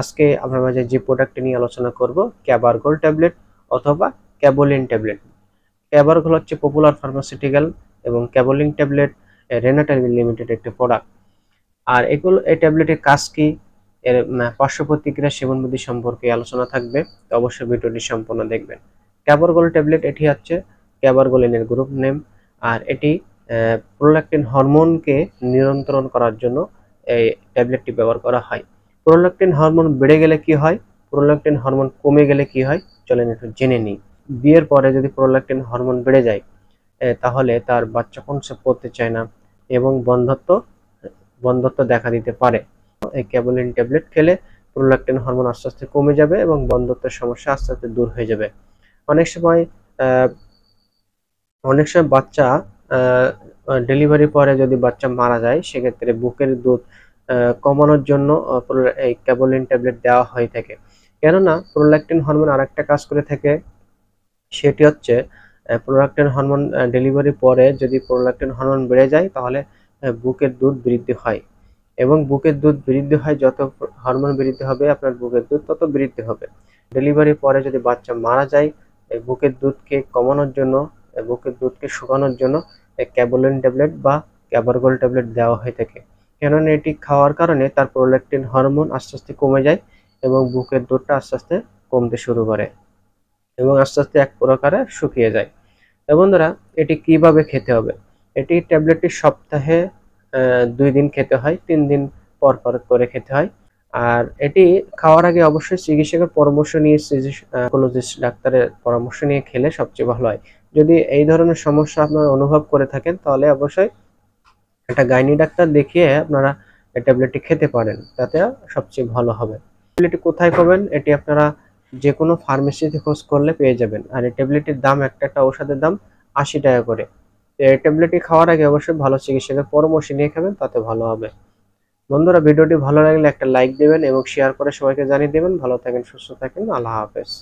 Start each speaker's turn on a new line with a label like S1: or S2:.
S1: আজকে আমরা মাঝে যে প্রোডাক্ট নিয়ে আলোচনা করব ক্যাবারগোল ট্যাবলেট অথবা ক্যাবোলিন ট্যাবলেট ক্যাবারগোল হচ্ছে পপুলার ফার্মাসিউটিক্যাল এবং ক্যাবোলিন ট্যাবলেট রেনাটাল লিমিটেড একটি প্রোডাক্ট আর এগুলো এই ট্যাবলেটের কাজ কী এর পার্শ্ব প্রতিক্রিয়া সেবনবিধি সম্পর্কে আলোচনা থাকবে তো অবশ্যই ভিডিওটি সম্পূর্ণ দেখবেন ক্যাবারগোল ট্যাবলেট এটি হচ্ছে ক্যাবারগোলিনের গ্রুপ নেম আর এটি প্রোল্যাক্টিন হরমোনকে নিয়ন্ত্রণ করার জন্য এই ট্যাবলেটটি ব্যবহার করা হয় প্রোলাক্টিন হরমোন বেড়ে গেলে কি হয় প্রোলাক্টিন হরমোন কমে গেলে কি হয় চলেন একটু জেনে নিই বিয়ের পরে যদি প্রোলাক্টিন হরমোন বেড়ে যায় তাহলে তার বাচ্চা কনসেপ্ট করতে চায় না এবং বন্ধত্ব বন্ধত্ব দেখা দিতে পারে এই ক্যাবোলিন ট্যাবলেট খেলে প্রোলাক্টিন হরমোন আস্তে আস্তে কমে যাবে এবং বন্ধত্বের সমস্যা আস্তে আস্তে দূর হয়ে যাবে অনেক সময় অনেক সময় বাচ্চা ডেলিভারি পরে যদি বাচ্চা মারা যায় সেক্ষেত্রে বুকের দুধ কমানোর জন্য এই ক্যাবোলিন ট্যাবলেট দেওয়া হয়ে থাকে কেননা প্রোল্যাকটিন হরমোন আরেকটা কাজ করে থাকে সেটি হচ্ছে প্রোল্যাকটিন হরমোন ডেলিভারি পরে যদি প্রোল্যাকটিন হরমোন বেড়ে যায় তাহলে বুকের দুধ বৃদ্ধি হয় এবং বুকের দুধ বৃদ্ধি হয় যত হরমোন বৃদ্ধি হবে আপনার বুকের দুধ তত বৃদ্ধি হবে ডেলিভারি পরে যদি বাচ্চা মারা যায় বুকের দুধকে কমানোর জন্য বুকের দুধকে শুকানোর জন্য ক্যাবোলিন ট্যাবলেট বা ক্যাবারগোল ট্যাবলেট দেওয়া হয়ে থাকে কেননা এটি খাওয়ার কারণে তার প্রোল্যাকটিন হরমোন আস্তে আস্তে কমে যায় এবং বুকের দৌড়টা আস্তে আস্তে কমতে শুরু করে এবং আস্তে আস্তে এক প্রকারে শুকিয়ে যায় তো বন্ধুরা এটি কিভাবে খেতে হবে এটি ট্যাবলেটটি সপ্তাহে দুই দিন খেতে হয় তিন দিন পর পর করে খেতে হয় আর এটি খাওয়ার আগে অবশ্যই চিকিৎসকের পরামর্শ নিয়ে সাইকোলজিস্ট ডাক্তারের পরামর্শ নিয়ে খেলে সবচেয়ে ভালো হয় যদি এই ধরনের সমস্যা আপনারা অনুভব করে থাকেন তাহলে অবশ্যই একটা গাইনি ডাক্তার দেখিয়ে আপনারা এই ট্যাবলেটটি খেতে পারেন তাতে সবচেয়ে ভালো হবে ট্যাবলেটটি কোথায় পাবেন এটি আপনারা যে কোনো ফার্মেসিতে খোঁজ করলে পেয়ে যাবেন আর এই ট্যাবলেটটির দাম একটা একটা ঔষধের দাম আশি টাকা করে এই ট্যাবলেটটি খাওয়ার আগে অবশ্যই ভালো চিকিৎসকের পরামর্শ নিয়ে খাবেন তাতে ভালো হবে বন্ধুরা ভিডিওটি ভালো লাগলে একটা লাইক দেবেন এবং শেয়ার করে সবাইকে জানিয়ে দেবেন ভালো থাকেন সুস্থ থাকেন আল্লাহ হাফেজ